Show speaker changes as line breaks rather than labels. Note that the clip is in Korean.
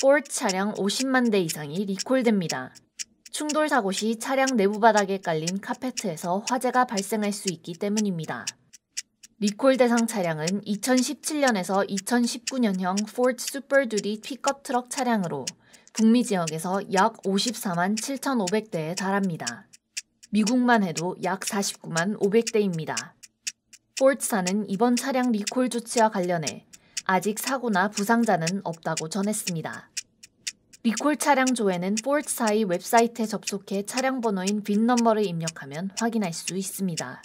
폴 차량 50만 대 이상이 리콜됩니다. 충돌 사고 시 차량 내부 바닥에 깔린 카페트에서 화재가 발생할 수 있기 때문입니다. 리콜 대상 차량은 2017년에서 2019년형 포드 슈퍼듀리 픽업 트럭 차량으로 북미 지역에서 약 54만 7,500대에 달합니다. 미국만 해도 약 49만 500대입니다. 포드사는 이번 차량 리콜 조치와 관련해 아직 사고나 부상자는 없다고 전했습니다. 리콜 차량 조회는 포르사이 웹사이트에 접속해 차량 번호인 빈 넘버를 입력하면 확인할 수 있습니다.